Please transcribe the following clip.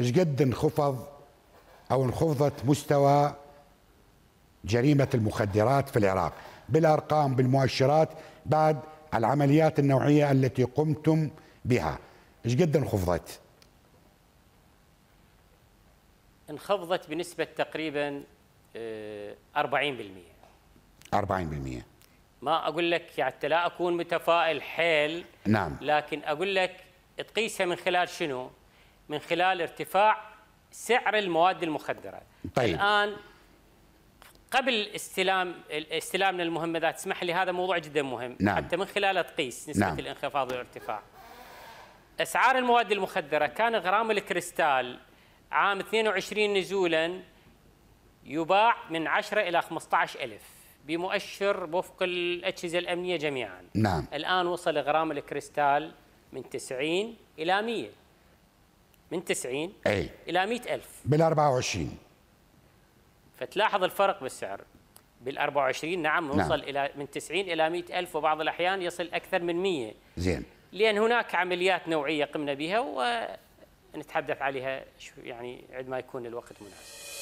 ايش قد انخفض او انخفضت مستوى جريمه المخدرات في العراق بالارقام بالمؤشرات بعد العمليات النوعيه التي قمتم بها ايش قد انخفضت؟ انخفضت بنسبه تقريبا 40% آه، 40% ما اقول لك يعني لا اكون متفائل حيل نعم لكن اقول لك تقيسها من خلال شنو؟ من خلال ارتفاع سعر المواد المخدرة طيب. الآن قبل استلام استلامنا المهمه ذات اسمح لي هذا موضوع جدا مهم نعم. حتى من خلال تقيس نعم. نسبه نعم. الانخفاض والارتفاع. اسعار المواد المخدره كان غرام الكريستال عام 22 نزولا يباع من 10 الى 15000 بمؤشر وفق الاجهزه الامنيه جميعا. نعم. الان وصل غرام الكريستال من 90 الى 100. من 90 اي الى 100000 بال 24 فتلاحظ الفرق بالسعر بال 24 نعم،, نعم نوصل نعم. الى من 90 الى 100000 وبعض الاحيان يصل اكثر من 100 زين لان هناك عمليات نوعيه قمنا بها ونتحدث عليها يعني عندما يكون الوقت مناسب